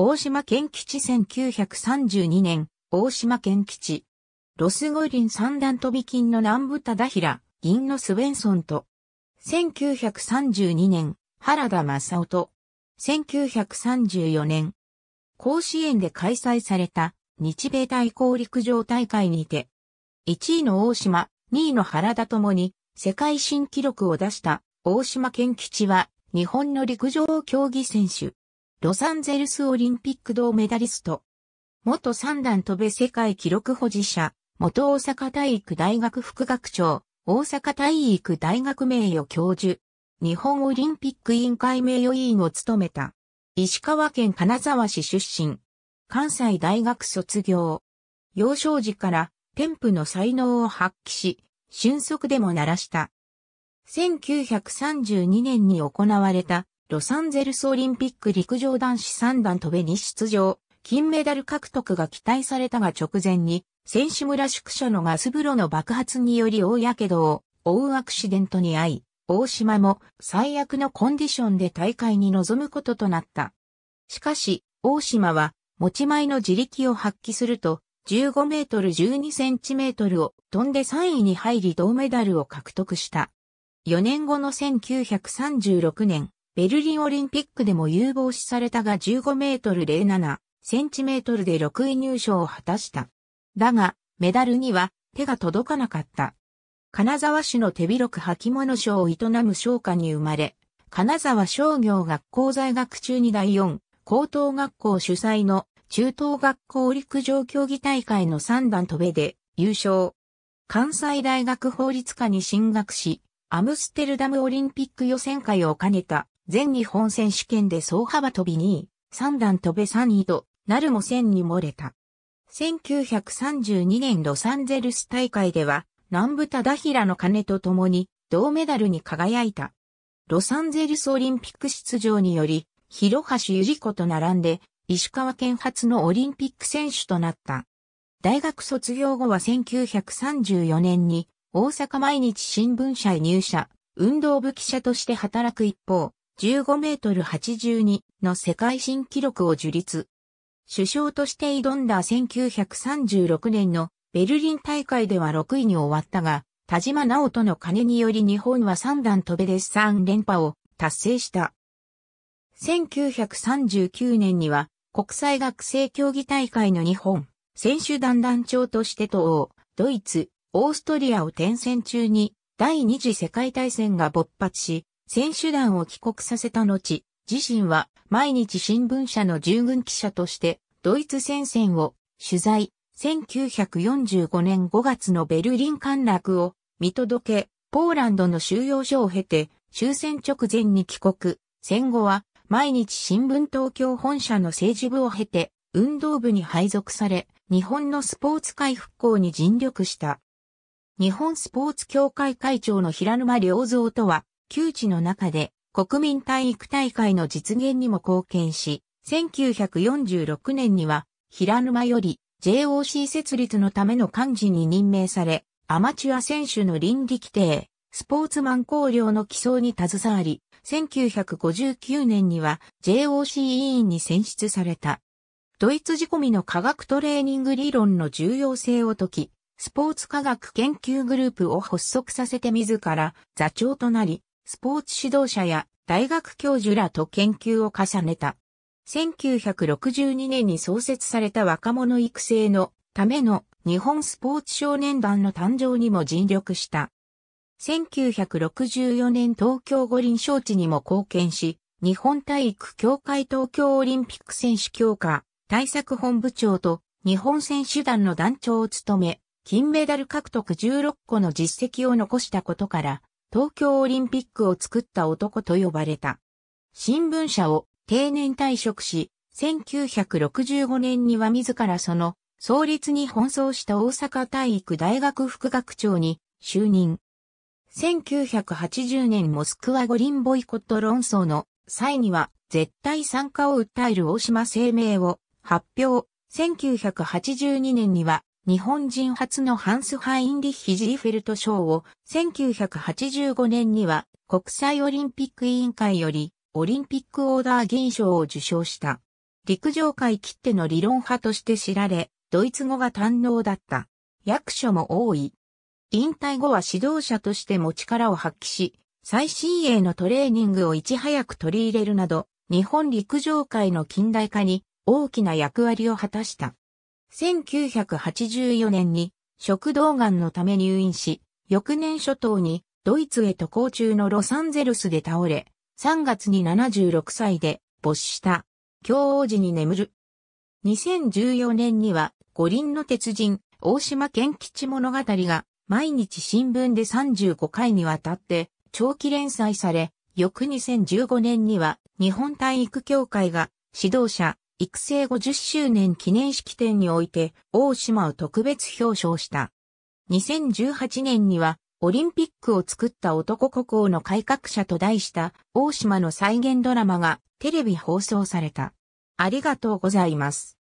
大島県基地1932年、大島県基地。ロス五輪三段飛び金の南部忠平、銀のスウェンソンと、1932年、原田正夫と、1934年、甲子園で開催された日米対抗陸上大会にて、1位の大島、2位の原田ともに世界新記録を出した大島県基地は日本の陸上競技選手ロサンゼルスオリンピック銅メダリスト、元三段飛べ世界記録保持者、元大阪体育大学副学長、大阪体育大学名誉教授、日本オリンピック委員会名誉委員を務めた、石川県金沢市出身、関西大学卒業、幼少時から天賦の才能を発揮し、俊足でも鳴らした。1932年に行われたロサンゼルスオリンピック陸上男子三段飛べに出場、金メダル獲得が期待されたが直前に、選手村宿舎のガス風呂の爆発により大火傷を負うアクシデントに遭い、大島も最悪のコンディションで大会に臨むこととなった。しかし、大島は持ち前の自力を発揮すると、15メートル12センチメートルを飛んで3位に入り銅メダルを獲得した。4年後の1936年、ベルリンオリンピックでも有望視されたが15メートル07センチメートルで6位入賞を果たした。だが、メダルには手が届かなかった。金沢市の手広く履物賞を営む商家に生まれ、金沢商業学校在学中に第4、高等学校主催の中等学校陸上競技大会の三段飛べで優勝。関西大学法律科に進学し、アムステルダムオリンピック予選会を兼ねた全日本選手権で総幅飛び2位、三段飛べ3位となるも線に漏れた。1932年ロサンゼルス大会では、南部忠平の鐘と共に銅メダルに輝いた。ロサンゼルスオリンピック出場により、広橋ゆり子と並んで、石川県初のオリンピック選手となった。大学卒業後は1934年に大阪毎日新聞社へ入社、運動部記者として働く一方、15メートル82の世界新記録を樹立。首相として挑んだ1936年のベルリン大会では6位に終わったが、田島直人の金により日本は3段飛べで3連覇を達成した。1939年には国際学生競技大会の日本選手団団長として東欧、ドイツ、オーストリアを転戦中に第二次世界大戦が勃発し、選手団を帰国させた後、自身は毎日新聞社の従軍記者としてドイツ戦線を取材、1945年5月のベルリン陥落を見届け、ポーランドの収容所を経て終戦直前に帰国、戦後は毎日新聞東京本社の政治部を経て運動部に配属され、日本のスポーツ界復興に尽力した。日本スポーツ協会会長の平沼良造とは、旧知の中で国民体育大会の実現にも貢献し、1946年には平沼より JOC 設立のための幹事に任命され、アマチュア選手の倫理規定、スポーツマン考慮の起草に携わり、1959年には JOC 委員に選出された。ドイツ仕込みの科学トレーニング理論の重要性を解き、スポーツ科学研究グループを発足させて自ら座長となり、スポーツ指導者や大学教授らと研究を重ねた。1962年に創設された若者育成のための日本スポーツ少年団の誕生にも尽力した。1964年東京五輪招致にも貢献し、日本体育協会東京オリンピック選手強化対策本部長と日本選手団の団長を務め、金メダル獲得16個の実績を残したことから、東京オリンピックを作った男と呼ばれた。新聞社を定年退職し、1965年には自らその創立に奔走した大阪体育大学副学長に就任。1980年モスクワ五輪ボイコット論争の際には絶対参加を訴える大島声明を発表。1982年には日本人初のハンス・ハインリッヒ・ジーフェルト賞を1985年には国際オリンピック委員会よりオリンピックオーダー銀賞を受賞した。陸上界きっての理論派として知られ、ドイツ語が堪能だった。役所も多い。引退後は指導者としても力を発揮し、最新鋭のトレーニングをいち早く取り入れるなど、日本陸上界の近代化に大きな役割を果たした。1984年に食道がんのため入院し、翌年初頭にドイツへ渡航中のロサンゼルスで倒れ、3月に76歳で没した。京王子に眠る。2014年には五輪の鉄人、大島健吉物語が毎日新聞で35回にわたって長期連載され、翌2015年には日本体育協会が指導者、育成50周年記念式典において大島を特別表彰した。2018年にはオリンピックを作った男国王の改革者と題した大島の再現ドラマがテレビ放送された。ありがとうございます。